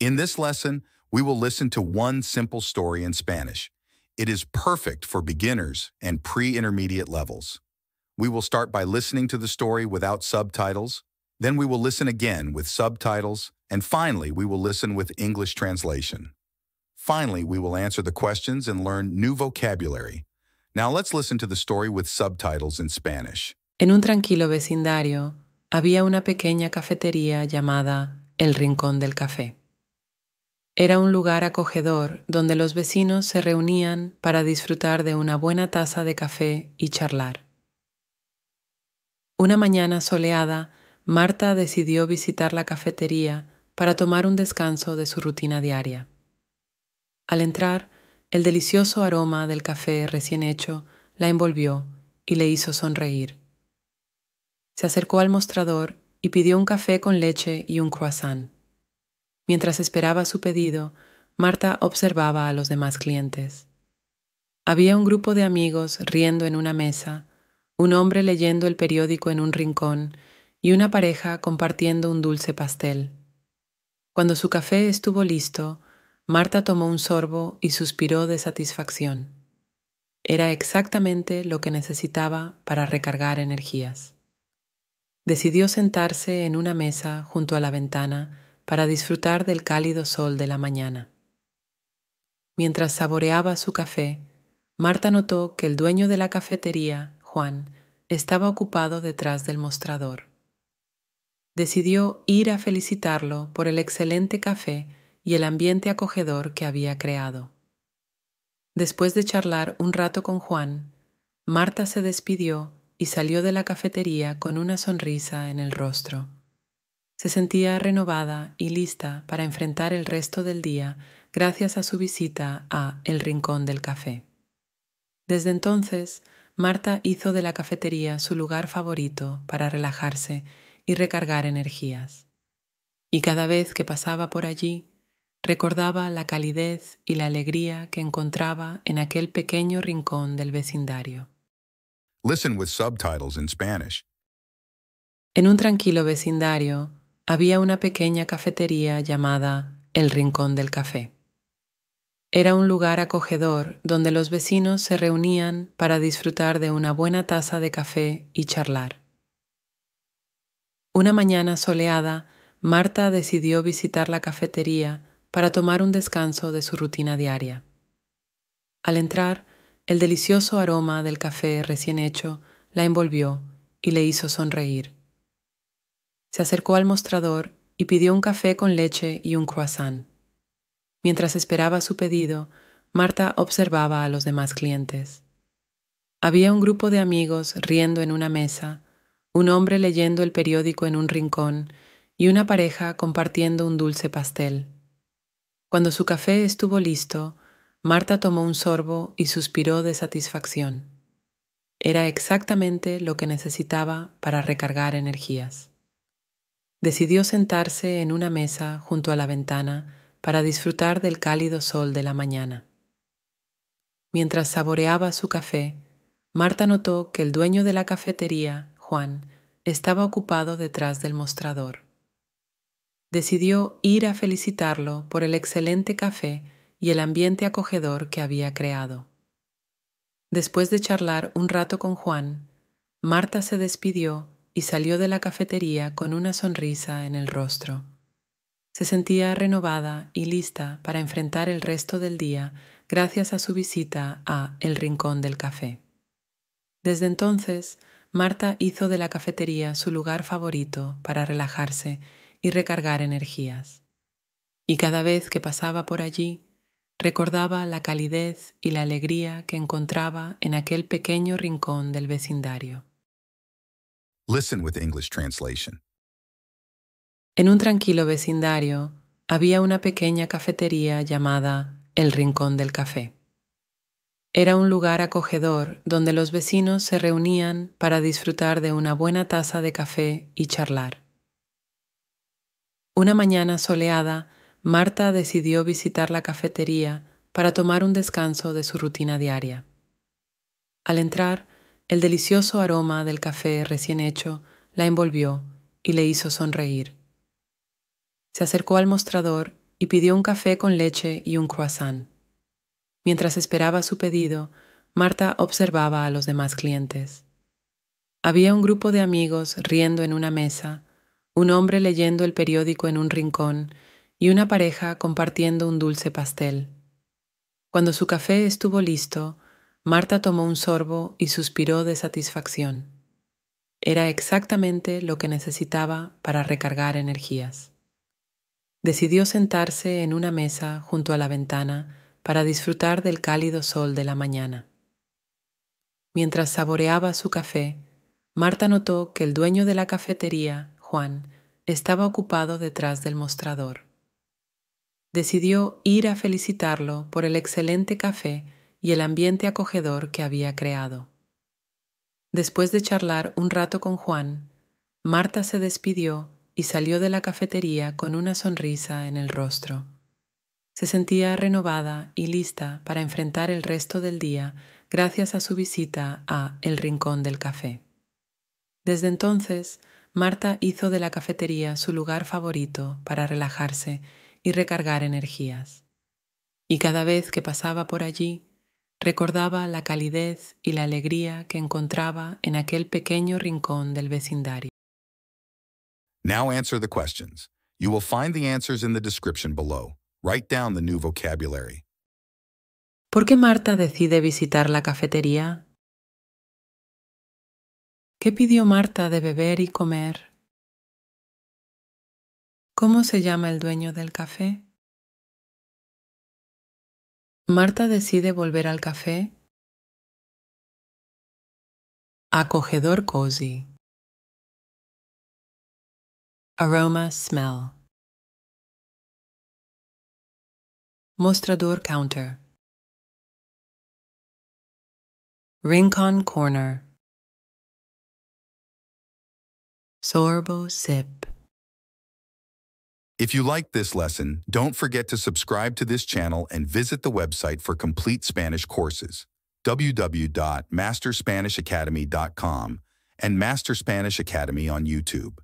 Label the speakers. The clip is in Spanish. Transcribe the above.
Speaker 1: In this lesson, we will listen to one simple story in Spanish. It is perfect for beginners and pre-intermediate levels. We will start by listening to the story without subtitles, then we will listen again with subtitles, and finally we will listen with English translation. Finally, we will answer the questions and learn new vocabulary. Now let's listen to the story with subtitles in Spanish.
Speaker 2: En un tranquilo vecindario, había una pequeña cafetería llamada El Rincón del Café. Era un lugar acogedor donde los vecinos se reunían para disfrutar de una buena taza de café y charlar. Una mañana soleada, Marta decidió visitar la cafetería para tomar un descanso de su rutina diaria. Al entrar, el delicioso aroma del café recién hecho la envolvió y le hizo sonreír. Se acercó al mostrador y pidió un café con leche y un croissant. Mientras esperaba su pedido, Marta observaba a los demás clientes. Había un grupo de amigos riendo en una mesa, un hombre leyendo el periódico en un rincón y una pareja compartiendo un dulce pastel. Cuando su café estuvo listo, Marta tomó un sorbo y suspiró de satisfacción. Era exactamente lo que necesitaba para recargar energías. Decidió sentarse en una mesa junto a la ventana para disfrutar del cálido sol de la mañana. Mientras saboreaba su café, Marta notó que el dueño de la cafetería, Juan, estaba ocupado detrás del mostrador. Decidió ir a felicitarlo por el excelente café y el ambiente acogedor que había creado. Después de charlar un rato con Juan, Marta se despidió y salió de la cafetería con una sonrisa en el rostro. Se sentía renovada y lista para enfrentar el resto del día gracias a su visita a El Rincón del Café. Desde entonces, Marta hizo de la cafetería su lugar favorito para relajarse y recargar energías. Y cada vez que pasaba por allí, recordaba la calidez y la alegría que encontraba en aquel pequeño rincón del vecindario. En un tranquilo vecindario, había una pequeña cafetería llamada El Rincón del Café. Era un lugar acogedor donde los vecinos se reunían para disfrutar de una buena taza de café y charlar. Una mañana soleada, Marta decidió visitar la cafetería para tomar un descanso de su rutina diaria. Al entrar, el delicioso aroma del café recién hecho la envolvió y le hizo sonreír se acercó al mostrador y pidió un café con leche y un croissant. Mientras esperaba su pedido, Marta observaba a los demás clientes. Había un grupo de amigos riendo en una mesa, un hombre leyendo el periódico en un rincón y una pareja compartiendo un dulce pastel. Cuando su café estuvo listo, Marta tomó un sorbo y suspiró de satisfacción. Era exactamente lo que necesitaba para recargar energías decidió sentarse en una mesa junto a la ventana para disfrutar del cálido sol de la mañana. Mientras saboreaba su café, Marta notó que el dueño de la cafetería, Juan, estaba ocupado detrás del mostrador. Decidió ir a felicitarlo por el excelente café y el ambiente acogedor que había creado. Después de charlar un rato con Juan, Marta se despidió y salió de la cafetería con una sonrisa en el rostro. Se sentía renovada y lista para enfrentar el resto del día gracias a su visita a El Rincón del Café. Desde entonces, Marta hizo de la cafetería su lugar favorito para relajarse y recargar energías. Y cada vez que pasaba por allí, recordaba la calidez y la alegría que encontraba en aquel pequeño rincón del vecindario.
Speaker 1: Listen with English translation.
Speaker 2: En un tranquilo vecindario había una pequeña cafetería llamada El Rincón del Café. Era un lugar acogedor donde los vecinos se reunían para disfrutar de una buena taza de café y charlar. Una mañana soleada, Marta decidió visitar la cafetería para tomar un descanso de su rutina diaria. Al entrar, el delicioso aroma del café recién hecho la envolvió y le hizo sonreír. Se acercó al mostrador y pidió un café con leche y un croissant. Mientras esperaba su pedido, Marta observaba a los demás clientes. Había un grupo de amigos riendo en una mesa, un hombre leyendo el periódico en un rincón y una pareja compartiendo un dulce pastel. Cuando su café estuvo listo, Marta tomó un sorbo y suspiró de satisfacción. Era exactamente lo que necesitaba para recargar energías. Decidió sentarse en una mesa junto a la ventana para disfrutar del cálido sol de la mañana. Mientras saboreaba su café, Marta notó que el dueño de la cafetería, Juan, estaba ocupado detrás del mostrador. Decidió ir a felicitarlo por el excelente café y el ambiente acogedor que había creado. Después de charlar un rato con Juan, Marta se despidió y salió de la cafetería con una sonrisa en el rostro. Se sentía renovada y lista para enfrentar el resto del día gracias a su visita a El Rincón del Café. Desde entonces, Marta hizo de la cafetería su lugar favorito para relajarse y recargar energías. Y cada vez que pasaba por allí, Recordaba la calidez y la alegría que encontraba en aquel pequeño rincón del vecindario.
Speaker 1: Now answer the questions. You will find the answers in the description below. Write down the new vocabulary.
Speaker 2: ¿Por qué Marta decide visitar la cafetería? ¿Qué pidió Marta de beber y comer? ¿Cómo se llama el dueño del café?
Speaker 1: Marta decide volver al café acogedor cozy. Aroma smell. Mostrador counter. Rincon corner.
Speaker 2: Sorbo sip.
Speaker 1: If you liked this lesson, don't forget to subscribe to this channel and visit the website for complete Spanish courses, www.masterspanishacademy.com and Master Spanish Academy on YouTube.